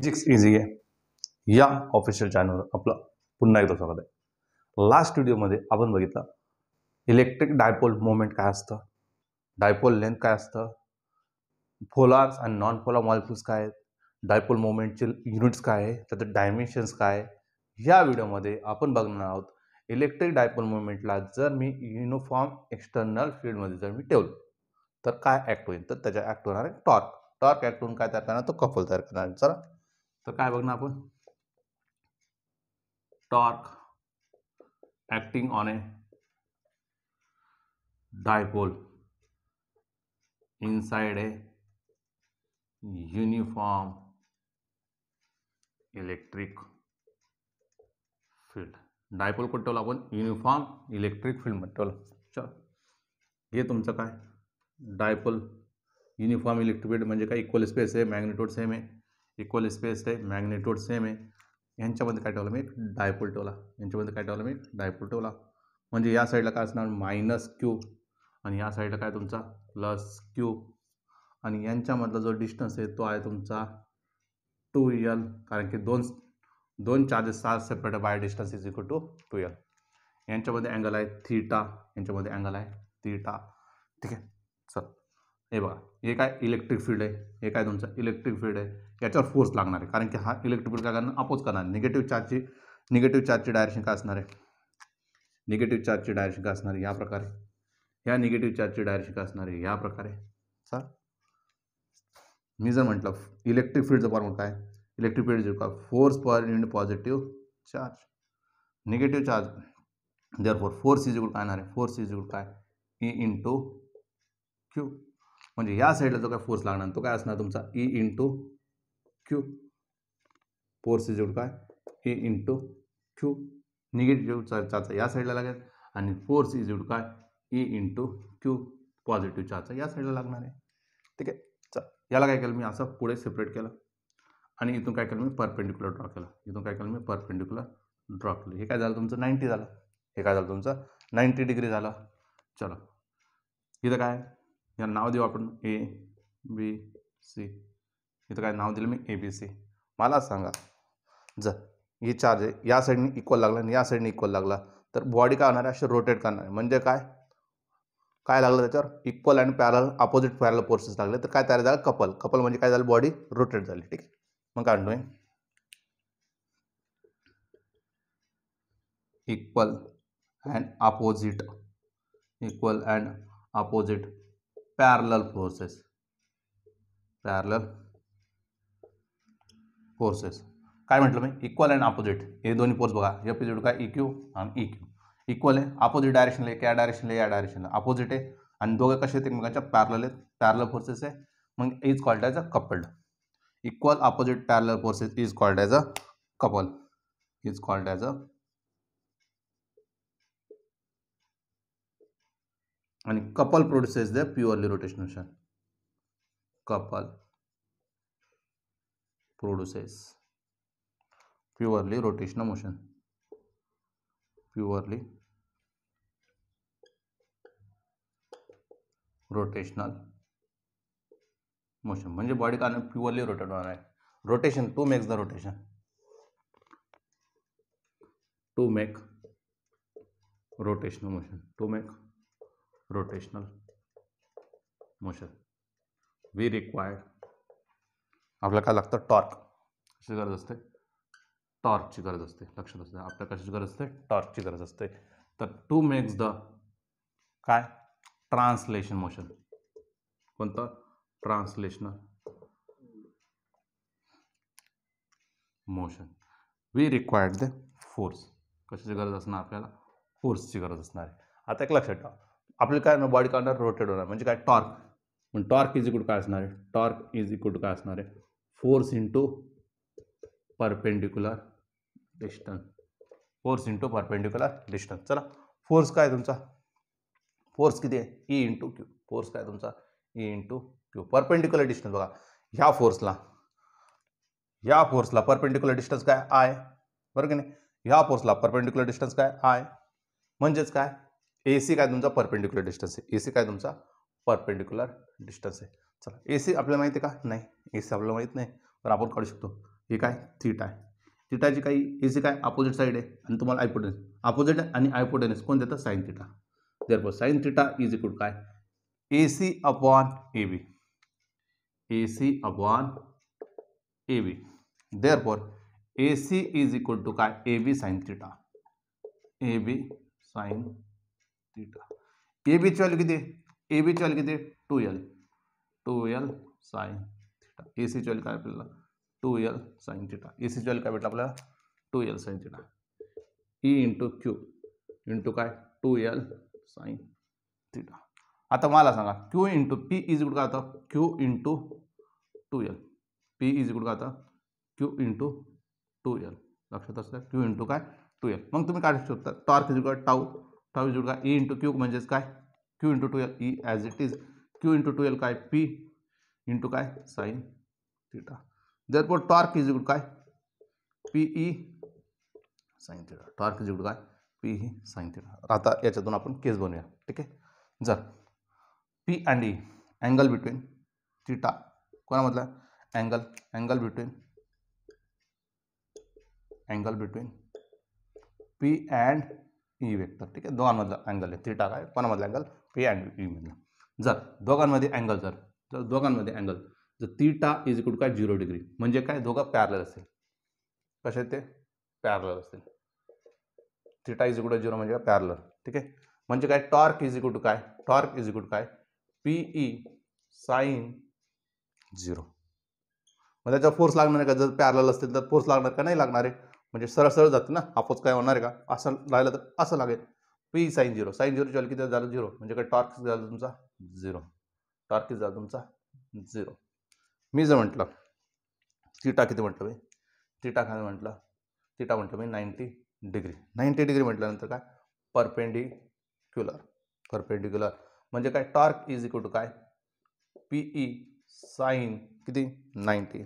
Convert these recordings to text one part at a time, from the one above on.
Physics easy आहे या official चॅनलवर आपलं पुन्हा एकदा स्वागत आहे लास्ट व्हिडिओमध्ये आपण बघितलं इलेक्ट्रिक डायपोल मुवमेंट काय असतं डायपोल लेंथ काय असतं फोलार्स आणि नॉन फोलार मॉलिक्युल्स काय आहेत डायपोल मुवमेंटचे युनिट्स काय आहे त्याचं डायमेन्शन्स काय या व्हिडिओमध्ये आपण बघणार आहोत इलेक्ट्रिक डायपोल मुवमेंटला जर मी युनिफॉर्म एक्सटर्नल फील्डमध्ये जर मी ठेवलो तर काय ॲक्ट होईल तर त्याच्या ॲक्ट होणार आहे टॉर्क टॉर्क ॲक्ट होऊन काय तयार करणार तो कपल तयार करणार चला तो क्या बघणार अपन torque acting on a dipole inside a uniform electric field dipole कुठं अपन युनिफॉर्म इलेक्ट्रिक फील्ड म्हटलं चल ये तुम काय डायपोल युनिफॉर्म इलेक्ट्रिक फील्ड म्हणजे इक्वल स्पेस है मैग्नेटोड सेम है इक्वल स्पेस है मैग्नेट्यूड सेम है हम काय ठेवलं मी डायपोल डायपुलटोला यांच्यामध्ये काय ठेवलं डायपोल क्यू आ या का काय प्लस क्यू आणि जो डिस्टन्स है तो है तुम्हारा टू यल कारण की दोन दोन चार्जेस सार separate by distance is equal to two L यांच्यामध्ये एंगल है थीटा हमें एंगल है थीटा ठीक है चल ये बघा ये का इलेक्ट्रिक फील्ड है ये का तुम इलेक्ट्रिक फील्ड है ये फोर्स लागणार है कारण कि हा इलेक्ट्रिक फील्ड अपोज करना निगेटिव चार्ज की निगेटिव चार्ज की डायरेक्शन का असणार निगेटिव चार्ज की डायरेक्शन का असणार आहे या निगेटिव चार्ज की डायरेक्शन का असणार या सर मी जर मटल इलेक्ट्रिक फील्ड फॉर्म काय इलेक्ट्रिक फील्ड जो का force per unit positive charge negative charge therefore force is force is का इन इंटू क्यू म्हणजे या साईडला जो का फोर्स लगना तो काय असणार E into Q force is काय ई इंटू क्यू निगेटिव चार्जचा या साईडला लागेल आणि फोर्स इज काय ई इंटू क्यू पॉझिटिव्ह चार्जचा या साईडला लगना है ठीक है चल ये काय केलं मी असं पुढे सेपरेट केलं आणि इथून काय केलं मी परपेंडिक्युलर ड्रॉ केलं इथून काय केलं मी ड्रॉ केलं हे काय झालं तुमचं नाईंटी झालं हे डिग्री झालं चलो इथं है याला नाव देऊ अपन ए बी सी इत का नाव दिल मैं ए बी सी माला संगा जर ये चार्ज है या ने इक्वल लगला या साइड ने इक्वल लगला तो बॉडी का होना है रोटेट करना है म्हणजे काय काय equal and parallel opposite parallel forces लागले तो क्या तैयार कपल कपल मे का बॉडी रोटेट झाली ठीक आहे मग equal and opposite equal and opposite parallel forces parallel forces काय म्हटलं मी इक्वल अँड अपोजिट हे दोन्ही फोर्स बघा एफ इज का इक्यू e आणि इक्यू e इक्वल आहे अपोजिट डायरेक्शनला एक या डायरेक्शनला या डायरेक्शनला अपोजिट आहे आणि दोघं कसे आहेत एकमेकांच्या पॅरल आहेत पॅरल फोर्सेस आहे मग is called as a coupled equal opposite parallel forces is called as a couple is called as a and couple produces the purely rotational shell couple produces purely rotational motion purely rotational motion म्हणजे body का purely rotate होणार आहे rotation to makes the rotation to make rotational motion to make rotational motion. We require आपल्याला काय लागतं torque कशी गरज असते टॉर्कची गरज असते लक्षात असते आपल्याला कशाची गरज असते टॉर्कची गरज असते तर टू मेक्स द काय ट्रान्सलेशन मोशन कोणतं translational motion we required the force कशाची गरज असणार आपल्याला फोर्सची गरज असणार आहे आता एक लक्षात ठेवा अपने का बॉडी का होणार रोटेट होना है टॉर्क टॉर्क इज इक्वल का टॉर्क इज इक्वल का force into perpendicular distance force into perpendicular distance चला फोर्स का तुम्हारा फोर्स कि ई इंटू क्यू फोर्स का E into Q perpendicular distance बह हा फोर्सला हा फोर्सला परपेंडिक्युलर डिस्टन्स का है बर की नहीं हा फोर्सला परपेन्डिकुलर डिस्टन्स का आय म्हणजेच काय ए सी काय तुमचा डिस्टन्स है ए सी काय तुमचा डिस्टन्स है चला एसी अपने आपल्याला माहिती का नहीं ए सी आपल्याला माहीत नाही पण आपण काढू शकतो हे काय थीट आहे थिटाची काही ए सी काय अपोजिट साईड आहे आणि तुम्हाला आयपोटेन्स अपोजिट साइन थीटा कोण देतं साईन थिटा इज इक्वल का A C upon A B A C upon A B therefore A C is equal to का A B sine theta A B sine theta A B चल गए A B चल गए two L two L sine theta A C चल का आपल्याला two L sine theta A C चल का बेटा अपना two L sine theta E into Q into का टू एल साइन थीटा आता माला सांगा Q into P is good का आता Q into two L P is good का आता क्यू इंटू टू एल लक्षा क्यू इंटू का टू एल मग तुम्हें का टॉर्क इज गुड टाउ तावीज जुड काय ई इंटू क्यू मजेस का Q into twelve E as it is Q into twelve का पी इंटू का sine theta theta therefore torque is good काय P E sine theta torque is good काय P E sine theta आता याच्यातून अपन case बनवूया ठीक है जर P and E angle between theta मतलब angle angle between angle between P and E vector ठीक आहे दोघांमधला अँगल आहे थिटा काय कोणामधला अँगल पी अँड मधला जर दोघांमध्ये अँगल जर तर दोघांमध्ये अँगल जर तीटा इज इक्वल काय झिरो डिग्री म्हणजे काय दोघं पॅरल असेल कसे ते पॅरल असेल थिटा इज इक्वल झिरो म्हणजे काय पॅरल ठीक आहे म्हणजे काय टॉर्क इज इक्वल काय टॉर्क इज इक्वल टू काय पीई साईन झिरो मग त्याचा फोर्स लागणार आहे का जर पॅरल असतील तर फोर्स लागणार का नाही लागणार आहे म्हणजे सरळ सरळ जातं ना हाफोज काय होणार आहे का असं राहिलं तर असं लागेल P sine zero sine zero ज्याला किती झालं झिरो म्हणजे काय टॉर्क किती तुमचा झिरो टॉर्क किती झाला तुमचा झिरो मी जर म्हटलं तिटा किती म्हटलं मी तिटा काय म्हटलं तिटा म्हटलं मी नाईन्टी डिग्री नाईन्टी डिग्री म्हटल्यानंतर काय परपेंडिक्युलर परपेंडिक्युलर म्हणजे काय टॉर्क इज इक्वल टू काय पी ई साईन किती नाईन्टी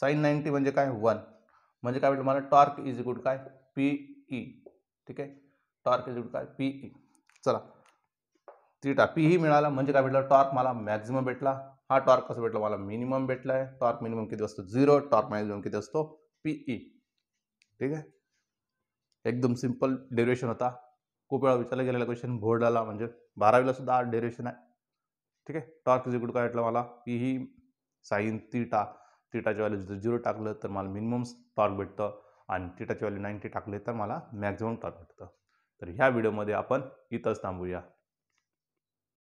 साईन नाईन्टी म्हणजे काय वन म्हणजे काय तुम्हाला टॉर्क इज गुड का पीई ठीक है टॉर्क इज गुड का पीई चला थीटा पी e ही मिला म्हणजे टॉर्क माला मैक्सिम भेटला हा टॉर्क कस भेट माला मिनिमम भेटला है टॉर्क मिनिमम कि जीरो टॉर्क मॅक्झिमम कि पीई ठीक है एकदम सिंपल डेरिवेशन होता खूब वेला विचार गेलेला क्वेश्चन बोर्ड म्हणजे बारावीला सुद्धा डेरिवेशन है ठीक है टॉर्क इज गुड का माला पी ही साइन थीटा थिटाच्या व्हॅल्यू जर झिरो टाकलं तर मला मिनिमम टॉर्क भेटतं आणि थिटाची व्हॅल्यू नाईन्टी टाकले तर मला मॅक्झिमम टॉर्क भेटतं तर ह्या व्हिडिओमध्ये आपण इथंच थांबूया